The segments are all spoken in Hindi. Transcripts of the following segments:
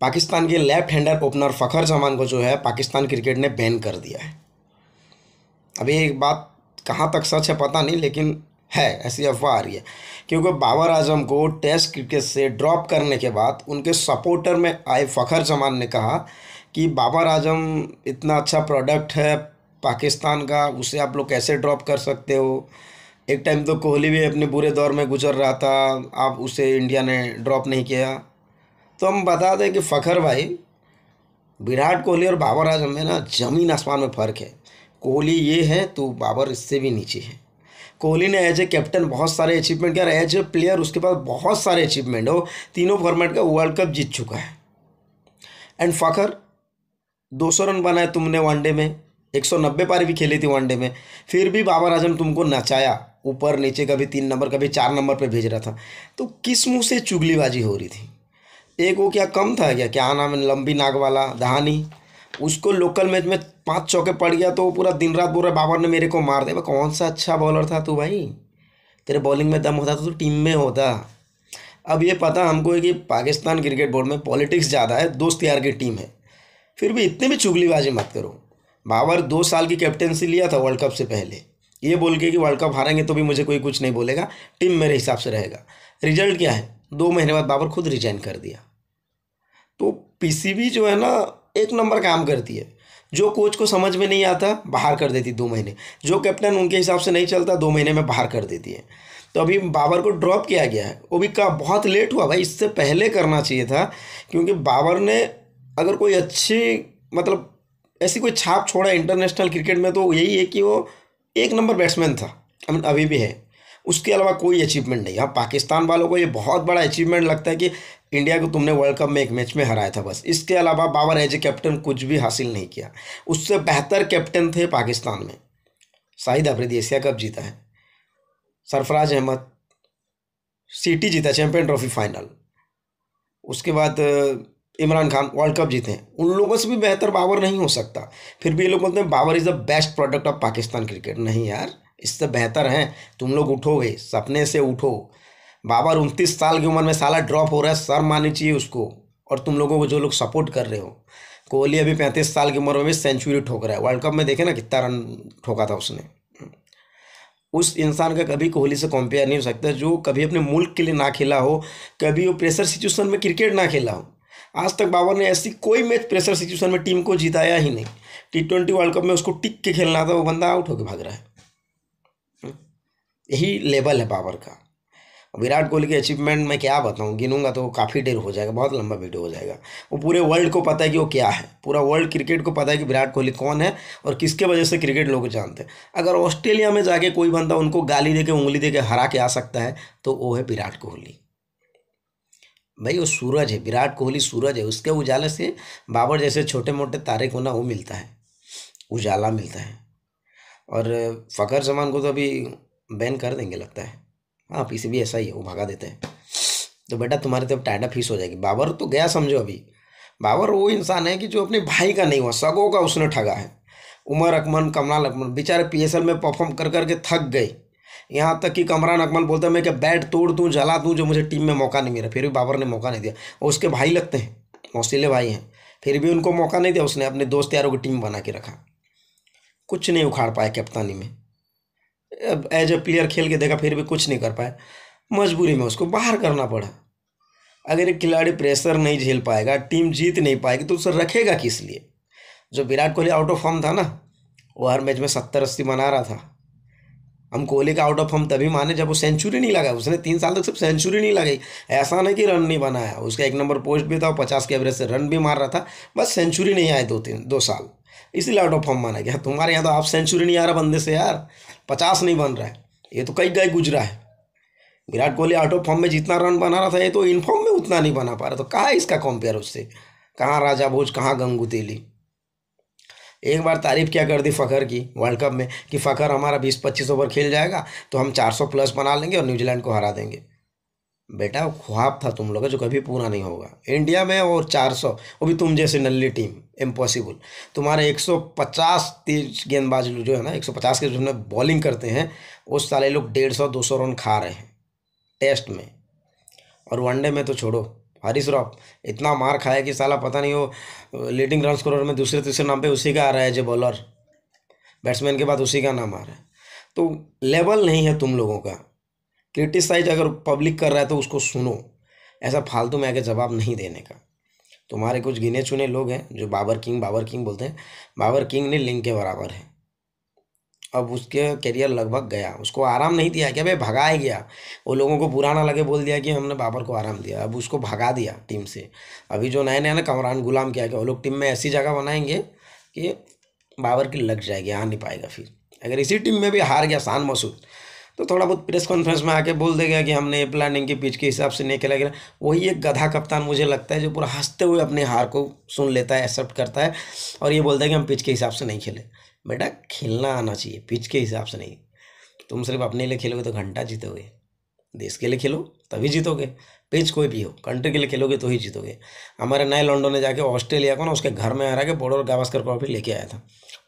पाकिस्तान के left hander opener Fakhar Zaman को जो है पाकिस्तान क्रिकेट ने बैन कर दिया है अभी एक बात कहाँ तक सच है पता नहीं लेकिन है ऐसी अफवाह आ रही है क्योंकि बाबर आजम को टेस्ट क्रिकेट से ड्रॉप करने के बाद उनके सपोर्टर में आए फ़खर जमान ने कहा कि बाबर आजम इतना अच्छा प्रोडक्ट है पाकिस्तान का उसे आप लोग कैसे ड्रॉप कर सकते हो एक टाइम तो कोहली भी अपने बुरे दौर में गुजर रहा था आप उसे इंडिया ने ड्रॉप नहीं किया तो हम बता दें कि फ़खर भाई विराट कोहली और बाबर आजम में ना जमीन आसमान में फ़र्क है कोहली ये है तो बाबर इससे भी नीचे है कोहली ने एज ए कैप्टन बहुत सारे अचीवमेंट किया एज ए प्लेयर उसके पास बहुत सारे अचीवमेंट हो तीनों फॉर्मेट का वर्ल्ड कप जीत चुका है एंड फ़खर दो सौ रन बनाए तुमने वनडे में एक सौ नब्बे पारी भी खेली थी वनडे में फिर भी बाबर आजम तुमको नचाया ऊपर नीचे कभी तीन नंबर कभी चार नंबर पे भेज रहा था तो किस मुँह से चुगलीबाजी हो रही थी एक वो क्या कम था क्या क्या नाम है लंबी नाग वाला धानी उसको लोकल मैच में पाँच चौके पड़ गया तो वो पूरा दिन रात बोल रहा बाबर ने मेरे को मार दिया कौन सा अच्छा बॉलर था तू भाई तेरे बॉलिंग में दम होता तो तू टीम में होता अब ये पता हमको है कि पाकिस्तान क्रिकेट बोर्ड में पॉलिटिक्स ज़्यादा है दोस्त यार की टीम है फिर भी इतने भी चुगलीबाजी मत करो बाबर दो साल की कैप्टनसी लिया था वर्ल्ड कप से पहले ये बोल के कि वर्ल्ड कप हारेंगे तो भी मुझे कोई कुछ नहीं बोलेगा टीम मेरे हिसाब से रहेगा रिजल्ट क्या है दो महीने बाद बाबर खुद रिजाइन कर दिया पीसीबी जो है ना एक नंबर काम करती है जो कोच को समझ में नहीं आता बाहर कर देती दो महीने जो कैप्टन उनके हिसाब से नहीं चलता दो महीने में बाहर कर देती है तो अभी बाबर को ड्रॉप किया गया है वो भी कहा बहुत लेट हुआ भाई इससे पहले करना चाहिए था क्योंकि बाबर ने अगर कोई अच्छी मतलब ऐसी कोई छाप छोड़ा इंटरनेशनल क्रिकेट में तो यही है कि वो एक नंबर बैट्समैन था अभी भी है उसके अलावा कोई अचीवमेंट नहीं हाँ पाकिस्तान वालों को ये बहुत बड़ा अचीवमेंट लगता है कि इंडिया को तुमने वर्ल्ड कप में एक मैच में हराया था बस इसके अलावा बाबर एज ए कैप्टन कुछ भी हासिल नहीं किया उससे बेहतर कैप्टन थे पाकिस्तान में शाहिद अफरीदी एशिया कप जीता है सरफराज अहमद सिटी जीता चैंपियन ट्रॉफी फाइनल उसके बाद इमरान खान वर्ल्ड कप जीते हैं उन लोगों से भी बेहतर बाबर नहीं हो सकता फिर भी ये लोग बोलते हैं Babar is the best product of Pakistan cricket नहीं यार इससे बेहतर हैं तुम लोग उठोगे सपने से उठो बाबर उनतीस साल की उम्र में साला ड्रॉप हो रहा है सर माननी चाहिए उसको और तुम लोगों को जो लोग सपोर्ट कर रहे हो कोहली अभी पैंतीस साल की उम्र में भी सेंचुरी ठोक रहा है वर्ल्ड कप में देखे ना कितना रन ठोका था उसने उस इंसान का कभी कोहली से कंपेयर नहीं हो सकता जो कभी अपने मुल्क के लिए ना खेला हो कभी वो प्रेशर सिचुएशन में क्रिकेट ना खेला हो आज तक बाबर ने ऐसी कोई मैच प्रेशर सिचुएशन में टीम को जिताया ही नहीं टी ट्वेंटी वर्ल्ड कप में उसको टिक के खेलना था वो बंदा आउट होकर भाग रहा है हम्म। यही लेवल है बाबर का विराट कोहली के अचीवमेंट मैं क्या बताऊँ गिनूंगा तो काफ़ी देर हो जाएगा बहुत लंबा वीडियो हो जाएगा वो पूरे वर्ल्ड को पता है कि वो क्या है पूरा वर्ल्ड क्रिकेट को पता है कि विराट कोहली कौन है और किसके वजह से क्रिकेट लोग जानते हैं अगर ऑस्ट्रेलिया में जाके कोई बंदा उनको गाली दे के उंगली दे के हरा के आ सकता है तो वो है विराट कोहली भाई वो सूरज है विराट कोहली सूरज है उसके उजाले से बाबर जैसे छोटे मोटे तारे को ना वो मिलता है उजाला मिलता है और फ़खर जमान को तो अभी बैन कर देंगे लगता है हाँ पीसीबी ऐसा ही है वो भागा देते हैं तो बेटा तुम्हारे तो अब टाइडा फीस हो जाएगी बाबर तो गया समझो अभी बाबर वो इंसान है कि जो अपने भाई का नहीं हुआ सगों का उसने ठगा है उमर अकमल कमरान अकमल बेचारे एल में परफॉर्म कर करके थक गए यहाँ तक कि कमरान अकमल बोलते हैं मैं क्या बैट तोड़ दूँ जला दूँ जो मुझे टीम में मौका नहीं मिला फिर भी बाबर ने मौका नहीं दिया और उसके भाई लगते हैं मौसीले भाई हैं फिर भी उनको मौका नहीं दिया उसने अपने दोस्त यारों की टीम बना के रखा कुछ नहीं उखाड़ पाया कप्तानी में एज ए प्लेयर खेल के देखा फिर भी कुछ नहीं कर पाए मजबूरी में उसको बाहर करना पड़ा अगर एक खिलाड़ी प्रेशर नहीं झेल पाएगा टीम जीत नहीं पाएगी तो उसे रखेगा किस लिए जो Virat Kohli out of form था ना वो हर मैच में सत्तर अस्सी बना रहा था हम कोहली का आउट ऑफ फॉर्म तभी माने जब वो सेंचुरी नहीं लगा उसने तीन साल तक सिर्फ सेंचुरी नहीं लगाई ऐसा नहीं कि रन नहीं बनाया उसका एक नंबर पोस्ट भी था और पचास के एवरेज से रन भी मार रहा था बस सेंचुरी नहीं आए दो तीन दो साल इसीलिए आउट ऑफ फॉर्म माना गया तुम्हारे यहाँ तो आप सेंचुरी नहीं आ रहा बंदे से यार पचास नहीं बन रहा है ये तो कई गए गुजरा है Virat Kohli out of form में जितना रन बना रहा था ये तो इनफॉर्म में उतना नहीं बना पा रहा तो कहाँ इसका कंपेयर उससे कहाँ राजा भोज कहाँ गंगू तेली एक बार तारीफ क्या कर दी फ़खर की वर्ल्ड कप में कि फ़खर हमारा बीस पच्चीस ओवर खेल जाएगा तो हम चार सौ प्लस बना लेंगे और न्यूजीलैंड को हरा देंगे बेटा ख्वाब था तुम लोग का जो कभी पूरा नहीं होगा इंडिया में और 400 वो भी तुम जैसे नल्ली टीम इम्पॉसिबल तुम्हारे 150 तीस गेंदबाज जो है ना 150 के जो बॉलिंग करते हैं उस साले लोग डेढ़ सौ दो सौ रन खा रहे हैं टेस्ट में और वनडे में तो छोड़ो हरीश रॉफ इतना मार खाया कि साला पता नहीं वो लीडिंग रन स्कोर में दूसरे तीसरे नाम पर उसी का आ रहा है जो बॉलर बैट्समैन के बाद उसी का नाम आ रहा है तो लेवल नहीं है तुम लोगों का क्रिटिसाइज अगर पब्लिक कर रहा है तो उसको सुनो ऐसा फालतू में आगे जवाब नहीं देने का तुम्हारे कुछ गिने चुने लोग हैं जो बाबर किंग बाबर किंग बोलते हैं बाबर किंग ने लिंग के बराबर है अब उसके करियर लगभग गया उसको आराम नहीं दिया क्या भाई भगाया गया वो लोगों को बुरा ना लगे बोल दिया कि हमने बाबर को आराम दिया अब उसको भगा दिया टीम से अभी जो नए नए ना कमरान गुलाम क्या क्या वो लोग टीम में ऐसी जगह बनाएंगे कि बाबर की लग जाएगी आ नहीं पाएगा फिर अगर इसी टीम में भी हार गया शान मसूद तो थोड़ा बहुत प्रेस कॉन्फ्रेंस में आके बोल देगा कि हमने ये प्लानिंग के पिच के हिसाब से नहीं खेला गया वही एक गधा कप्तान मुझे लगता है जो पूरा हंसते हुए अपने हार को सुन लेता है एक्सेप्ट करता है और ये बोलता है कि हम पिच के हिसाब से नहीं खेले बेटा खेलना आना चाहिए पिच के हिसाब से नहीं तुम सिर्फ अपने लिए खेलोगे तो घंटा जीतोगे देश के लिए खेलो तभी जीतोगे पिच कोई भी हो कंट्री के लिए खेलोगे तो ही जीतोगे हमारे नए लंडन ने जाके ऑस्ट्रेलिया को ना उसके घर में हरा के बॉर्डर गावास्कर ट्रॉफी लेके आया था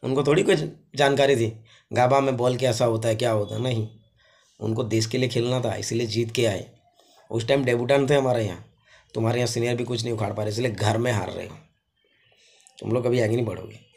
उनको थोड़ी कुछ जानकारी थी गाबा में बॉल कैसा होता है क्या होता है नहीं उनको देश के लिए खेलना था इसीलिए जीत के आए उस टाइम डेबूटान थे हमारे यहाँ तुम्हारे यहाँ सीनियर भी कुछ नहीं उखाड़ पा रहे इसलिए घर में हार रहे हो तुम लोग कभी आगे नहीं बढ़ोगे